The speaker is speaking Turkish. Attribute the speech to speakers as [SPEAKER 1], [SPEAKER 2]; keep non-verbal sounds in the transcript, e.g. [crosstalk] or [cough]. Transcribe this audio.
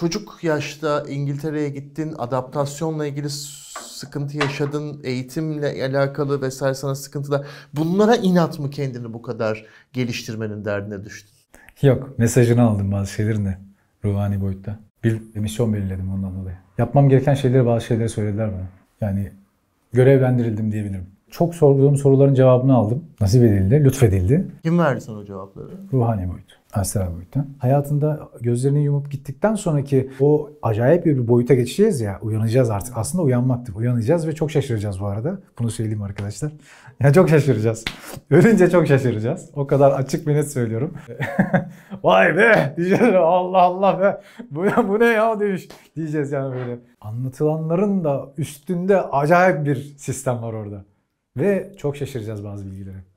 [SPEAKER 1] çocuk yaşta İngiltere'ye gittin, adaptasyonla ilgili sıkıntı yaşadın, eğitimle alakalı vesaire sana sıkıntılar. Bunlara inat mı kendini bu kadar geliştirmenin derdine düştün?
[SPEAKER 2] Yok, mesajını aldım bazı şeylerin de ruhani boyutta. Bir misyon belirledim ondan dolayı. Yapmam gereken şeyleri bazı şeyleri söylediler bana. Yani görevlendirildim diyebilirim çok sorguladığım soruların cevabını aldım. Nasip edildi, lütfedildi.
[SPEAKER 3] Kim verdi sana o cevapları?
[SPEAKER 2] Ruhani boyut. Astral boyutta. Hayatında gözlerini yumup gittikten sonraki o acayip bir boyuta geçeceğiz ya. Uyanacağız artık. Aslında uyanmaktı. Uyanacağız ve çok şaşıracağız bu arada. Bunu söyleyeyim arkadaşlar. [laughs] Ya çok şaşıracağız. Ölünce çok şaşıracağız. O kadar açık bir net söylüyorum. [laughs] Vay be diyeceğiz. Allah Allah be. Bu, bu ne ya demiş. Diyeceğiz yani böyle. Anlatılanların da üstünde acayip bir sistem var orada. Ve çok şaşıracağız bazı bilgilere.